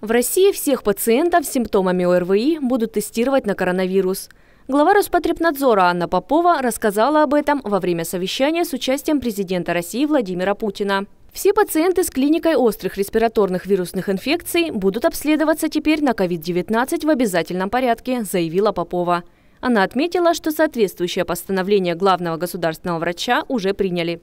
В России всех пациентов с симптомами ОРВИ будут тестировать на коронавирус. Глава Роспотребнадзора Анна Попова рассказала об этом во время совещания с участием президента России Владимира Путина. Все пациенты с клиникой острых респираторных вирусных инфекций будут обследоваться теперь на COVID-19 в обязательном порядке, заявила Попова. Она отметила, что соответствующее постановление главного государственного врача уже приняли.